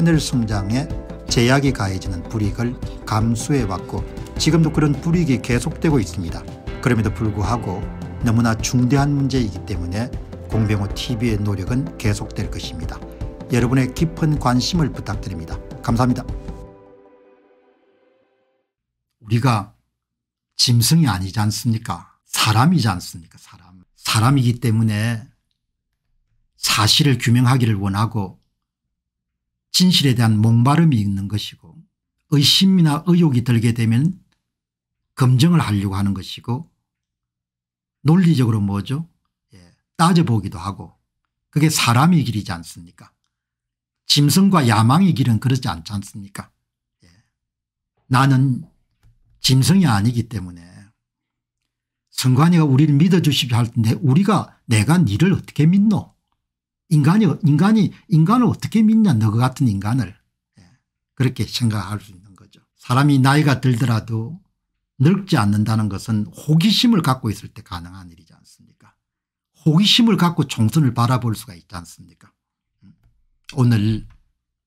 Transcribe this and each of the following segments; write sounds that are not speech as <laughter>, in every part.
하늘 성장에 제약이 가해지는 불이익을 감수해왔고 지금도 그런 불이익이 계속되고 있습니다. 그럼에도 불구하고 너무나 중대한 문제이기 때문에 공병호 TV의 노력은 계속될 것입니다. 여러분의 깊은 관심을 부탁드립니다. 감사합니다. 우리가 짐승이 아니지 않습니까? 사람이지 않습니까? 사람. 사람이기 때문에 사실을 규명하기를 원하고 진실에 대한 목마름이 있는 것이고 의심이나 의욕이 들게 되면 검증을 하려고 하는 것이고 논리적으로 뭐죠 예, 따져보기도 하고 그게 사람의 길이지 않습니까 짐승과 야망의 길은 그렇지 않지 않습니까 예. 나는 짐승이 아니기 때문에 성관이가 우리를 믿어주십시오 할 텐데 우리가 내가 니를 어떻게 믿노 인간이 인간이 인간을 어떻게 믿냐 너 같은 인간을 예. 그렇게 생각할 수 있는 거죠. 사람이 나이가 들더라도 늙지 않는다는 것은 호기심을 갖고 있을 때 가능한 일이지 않습니까 호기심을 갖고 총선을 바라볼 수가 있지 않습니까 음. 오늘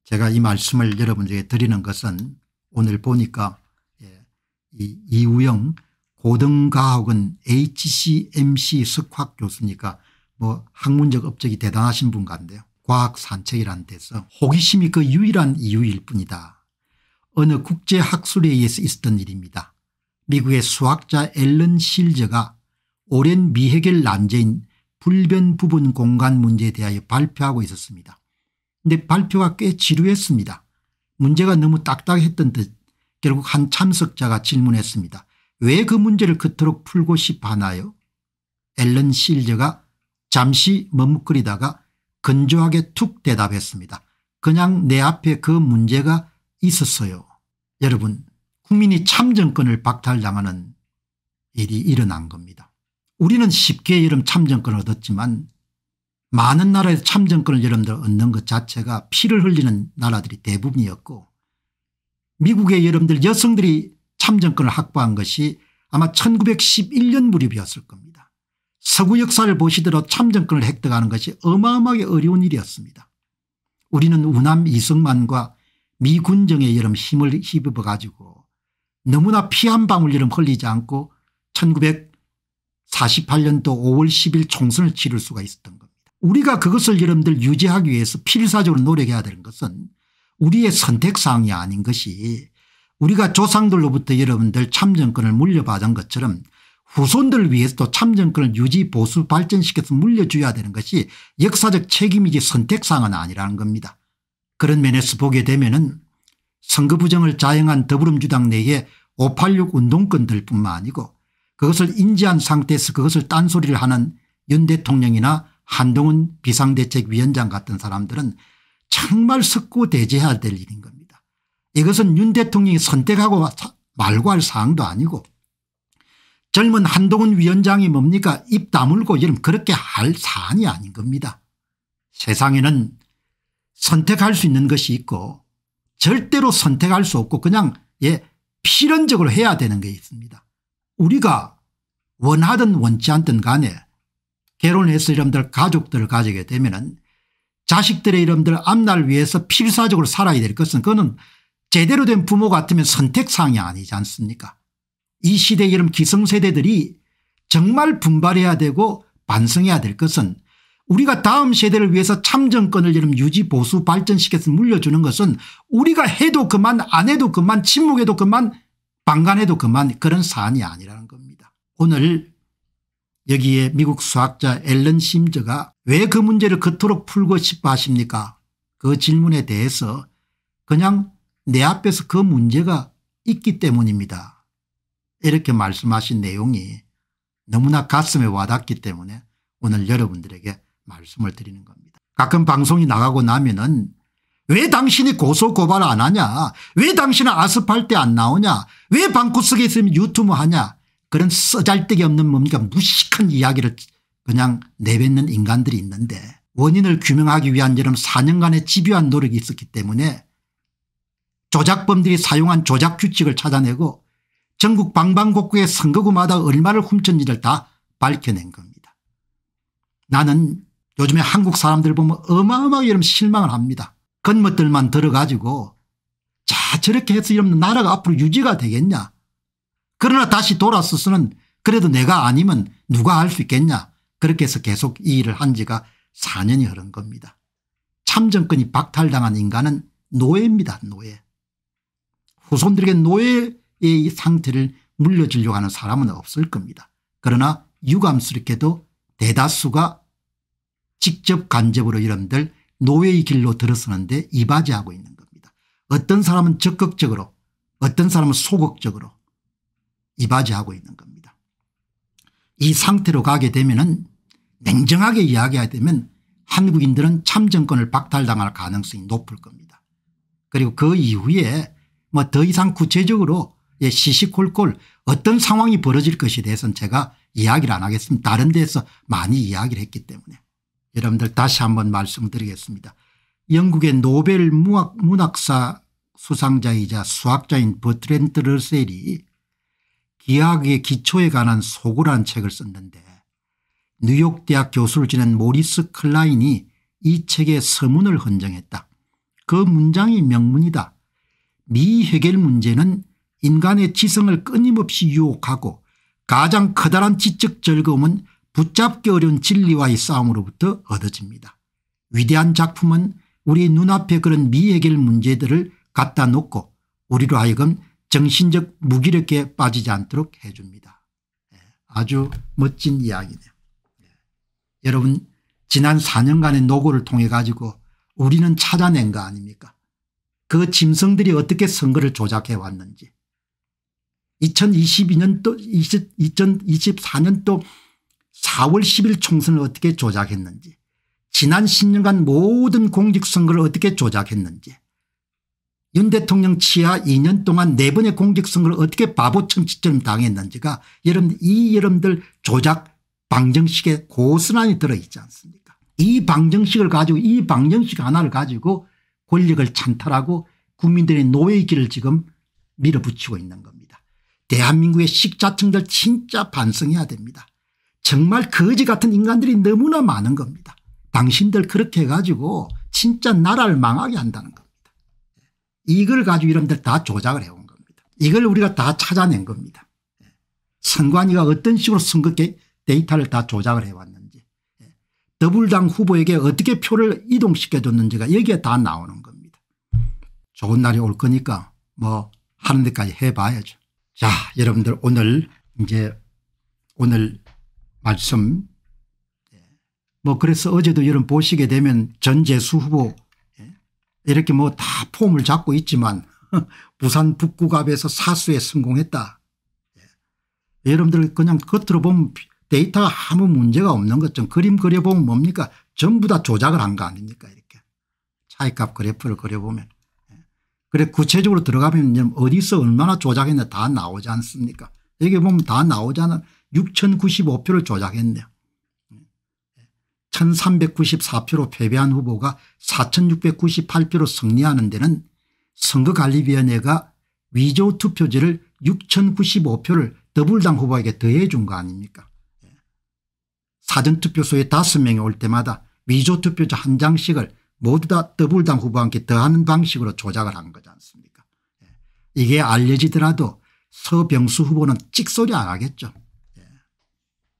제가 이 말씀을 여러분에게 드리는 것은 오늘 보니까 예, 이 이우영 고등과학원 HCMC 석학 교수니까 뭐 학문적 업적이 대단하신 분 같네요. 과학 산책이라는 데서 호기심이 그 유일한 이유일 뿐이다. 어느 국제학술에 의해서 있었던 일입니다. 미국의 수학자 앨런 실저가 오랜 미해결 난제인 불변 부분 공간 문제에 대하여 발표하고 있었습니다. 근데 발표가 꽤 지루했습니다. 문제가 너무 딱딱했던 듯 결국 한 참석자가 질문했습니다. 왜 그 문제를 그토록 풀고 싶어 하나요? 앨런 실저가 잠시 머뭇거리다가 건조하게 툭 대답했습니다. 그냥 내 앞에 그 문제가 있었어요. 여러분 국민이 참정권을 박탈당하는 일이 일어난 겁니다. 우리는 쉽게 여름 참정권을 얻었지만 많은 나라에서 참정권을 여러분들 얻는 것 자체가 피를 흘리는 나라들이 대부분이었고 미국의 여러분들 여성들이 참정권을 확보한 것이 아마 1911년 무렵이었을 겁니다. 서구 역사를 보시더라 참정권을 획득하는 것이 어마어마하게 어려운 일이었습니다. 우리는 우남 이승만과 미군정의 여름 힘을 힙입어 가지고 너무나 피 한 방울이름 흘리지 않고 1948년도 5월 10일 총선을 치를 수가 있었던 겁니다. 우리가 그것을 여러분들 유지하기 위해서 필사적으로 노력해야 되는 것은 우리의 선택사항이 아닌 것이 우리가 조상들로부터 여러분들 참정권을 물려받은 것처럼 후손들을 위해서도 참정권을 유지 보수 발전시켜서 물려줘야 되는 것이 역사적 책임이지 선택사항은 아니라는 겁니다. 그런 면에서 보게 되면 은 선거 부정을 자행한 더불어민주당 내에 586 운동권들 뿐만 아니고 그것을 인지한 상태에서 그것을 딴소리를 하는 윤 대통령이나 한동훈 비상대책위원장 같은 사람들은 정말 석고 대제해야 될 일인 겁니다. 이것은 윤 대통령이 선택하고 말고 할 사항도 아니고 젊은 한동훈 위원장이 뭡니까 입 다물고 이름 그렇게 할 사안이 아닌 겁니다. 세상에는 선택할 수 있는 것이 있고 절대로 선택할 수 없고 그냥 예 필연적으로 해야 되는 게 있습니다. 우리가 원하든 원치 않든 간에 결혼해서 이름들 가족들을 가지게 되면 은 자식들의 이름들 앞날 위해서 필사적으로 살아야 될 것은 그거는 제대로 된 부모 같으면 선택사항이 아니지 않습니까 이 시대 이름 기성세대들이 정말 분발해야 되고 반성해야 될 것은 우리가 다음 세대를 위해서 참정권을 이름 유지 보수 발전시켜서 물려주는 것은 우리가 해도 그만 안 해도 그만 침묵해도 그만 방관해도 그만 그런 사안이 아니라는 겁니다. 오늘 여기에 미국 수학자 앨런 심즈가 왜 그 문제를 그토록 풀고 싶어 하십니까 그 질문에 대해서 그냥 내 앞에서 그 문제가 있기 때문입니다. 이렇게 말씀하신 내용이 너무나 가슴에 와닿기 때문에 오늘 여러분들에게 말씀을 드리는 겁니다. 가끔 방송이 나가고 나면은 왜 당신이 고소 고발 안 하냐 왜 당신은 아스팔트 안 나오냐 왜 방구석에 있으면 유튜브 하냐 그런 쓰잘데기 없는 뭡니까 무식한 이야기를 그냥 내뱉는 인간들이 있는데 원인을 규명하기 위한 여름 4년간의 집요한 노력이 있었기 때문에 조작범들이 사용한 조작 규칙을 찾아내고 전국 방방곡곡의 선거구마다 얼마를 훔쳤는지를 다 밝혀낸 겁니다. 나는 요즘에 한국 사람들 보면 어마어마하게 이런 실망을 합니다. 건멋들만 들어가지고 자 저렇게 해서 이러면 나라가 앞으로 유지가 되겠냐. 그러나 다시 돌아서서는 그래도 내가 아니면 누가 할 수 있겠냐. 그렇게 해서 계속 이 일을 한 지가 4년이 흐른 겁니다. 참정권이 박탈당한 인간은 노예입니다. 노예. 후손들에게 노예 이 상태를 물려주려고 하는 사람은 없을 겁니다. 그러나 유감스럽게도 대다수가 직접 간접으로 여러분들 노예의 길로 들어서는데 이바지하고 있는 겁니다. 어떤 사람은 적극적으로 어떤 사람은 소극적으로 이바지하고 있는 겁니다. 이 상태로 가게 되면 은 냉정하게 이야기해야 되면 한국인들은 참정권을 박탈당할 가능성이 높을 겁니다. 그리고 그 이후에 뭐 더 이상 구체적으로 예, 시시콜콜 어떤 상황이 벌어질 것에 대해서는 제가 이야기를 안 하겠습니다. 다른 데서 많이 이야기를 했기 때문에. 여러분들 다시 한번 말씀드리겠습니다. 영국의 노벨 문학사 수상자이자 수학자인 버트렌트 러셀이 기하학의 기초에 관한 소구란 책을 썼는데 뉴욕대학 교수를 지낸 모리스 클라인이 이 책의 서문을 헌정했다. 그 문장이 명문이다. 미 해결 문제는 인간의 지성을 끊임없이 유혹하고 가장 커다란 지적 즐거움은 붙잡기 어려운 진리와의 싸움으로부터 얻어집니다. 위대한 작품은 우리 눈앞에 그런 미해결 문제들을 갖다 놓고 우리로 하여금 정신적 무기력에 빠지지 않도록 해줍니다. 예, 아주 멋진 이야기네요. 예. 여러분 지난 4년간의 노고를 통해 가지고 우리는 찾아낸 거 아닙니까 그 짐승들이 어떻게 선거를 조작해 왔는지 2022년 도 20, 2024년 도 4월 10일 총선을 어떻게 조작했는지 지난 10년간 모든 공직선거를 어떻게 조작했는지 윤 대통령 치하 2년 동안 4번의 공직선거를 어떻게 바보 청취처럼 당했는지가 여러분 이 여러분들 조작 방정식에 고스란히 들어있지 않습니까 이 방정식을 가지고 이 방정식 하나를 가지고 권력을 찬탈하고 국민들의 노예의 길을 지금 밀어붙이고 있는 겁니다. 대한민국의 식자층들 진짜 반성해야 됩니다. 정말 거지 같은 인간들이 너무나 많은 겁니다. 당신들 그렇게 해가지고 진짜 나라를 망하게 한다는 겁니다. 이걸 가지고 이런들 다 조작을 해온 겁니다. 이걸 우리가 다 찾아낸 겁니다. 선관위가 어떤 식으로 선거 데이터를 다 조작을 해왔는지 더불당 후보에게 어떻게 표를 이동시켜줬는지가 여기에 다 나오는 겁니다. 좋은 날이 올 거니까 뭐 하는 데까지 해봐야죠. 자, 여러분들 오늘 이제 오늘 말씀 예. 뭐 그래서 어제도 여러분 보시게 되면 전재수 후보 예. 이렇게 뭐 다 폼을 잡고 있지만 <laughs> 부산 북구갑에서 사수에 성공했다. 예. 여러분들 그냥 겉으로 보면 데이터가 아무 문제가 없는 것처럼 그림 그려보면 뭡니까 전부 다 조작을 한 거 아닙니까 이렇게 차이값 그래프를 그려보면 그래 구체적으로 들어가면 어디서 얼마나 조작했나 다 나오지 않습니까 여기 보면 다 나오잖아 6095표를 조작했네요. 1394표로 패배한 후보가 4698표로 승리하는 데는 선거관리위원회가 위조 투표지를 6095표를 더블당 후보에게 더해 준거 아닙니까 사전투표소에 5명이 올 때마다 위조투표자 한 장씩을 모두 다 더불당 후보한테 더하는 방식으로 조작을 한 거지 않습니까 예. 이게 알려지더라도 서병수 후보는 찍소리 안 하겠죠. 예.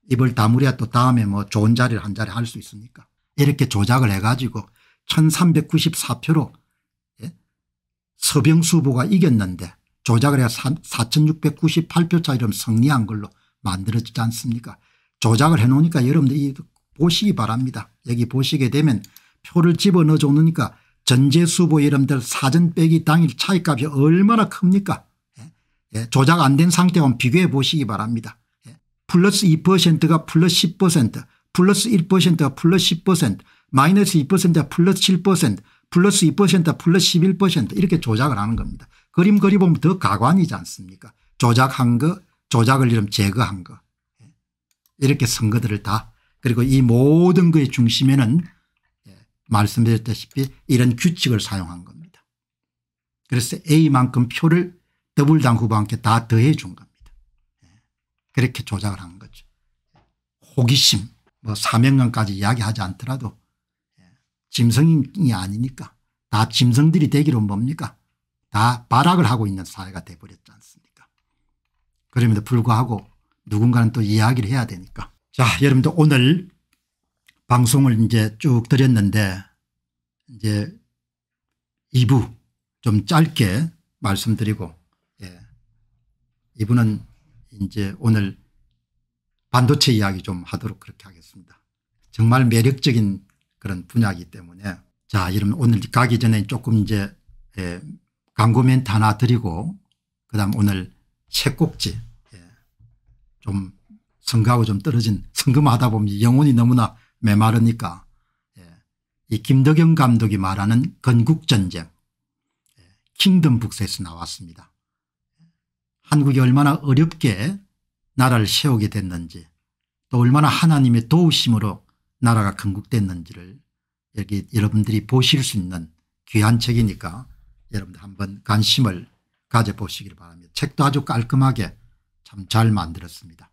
입을 다물어야 또 다음에 뭐 좋은 자리를 한 자리 할 수 있으니까 이렇게 조작을 해가지고 1394표로 예? 서병수 후보가 이겼는데 조작을 해서 4698표 차이로 승리한 걸로 만들어지지 않습니까 조작을 해놓으니까 여러분들 이 보시기 바랍니다. 여기 보시게 되면 표를 집어넣어 줬으니까 전제수보 이름들 사전 빼기 당일 차이값이 얼마나 큽니까 예, 예 조작 안 된 상태와 비교해 보시기 바랍니다. 예, 플러스 2%가 플러스 10% 플러스 1%가 플러스 10% 마이너스 2%가 플러스 7% 플러스 2%가 플러스 11% 이렇게 조작을 하는 겁니다. 그림 그리보면 더 가관이지 않습니까 조작한 거 조작을 이름 제거한 거 예, 이렇게 선거들을 다 그리고 이 모든 거의 중심에는 말씀드렸다시피 이런 규칙을 사용한 겁니다. 그래서 A만큼 표를 더블당 후보와 함다 더해 준 겁니다. 예. 그렇게 조작을 한 거죠. 호기심 뭐 사명감까지 이야기하지 않더라도 예. 짐승이 아니니까 다 짐승들이 되기로 뭡니까 다 발악을 하고 있는 사회가 돼버렸지 않습니까 그럼에도 불구하고 누군가는 또 이야기를 해야 되니까 자 여러분들 오늘 방송을 이제 쭉 드렸는데 이제 2부 좀 짧게 말씀드리고 예. 2부는 이제 오늘 반도체 이야기 좀 하도록 그렇게 하겠습니다. 정말 매력적인 그런 분야이기 때문에 자, 여러분 오늘 가기 전에 조금 이제 예, 광고 멘트 하나 드리고 그다음 오늘 새 꼭지 예, 좀 성가하고 좀 떨어진 성금하다 보면 영혼이 너무나 메마르니까 예. 이 김덕영 감독이 말하는 건국전쟁 예. 킹덤 북스에서 나왔습니다. 한국이 얼마나 어렵게 나라를 세우게 됐는지 또 얼마나 하나님의 도우심으로 나라가 건국됐는지를 여기 여러분들이 보실 수 있는 귀한 책이니까 여러분들 한번 관심을 가져보시길 바랍니다. 책도 아주 깔끔하게 참 잘 만들었습니다.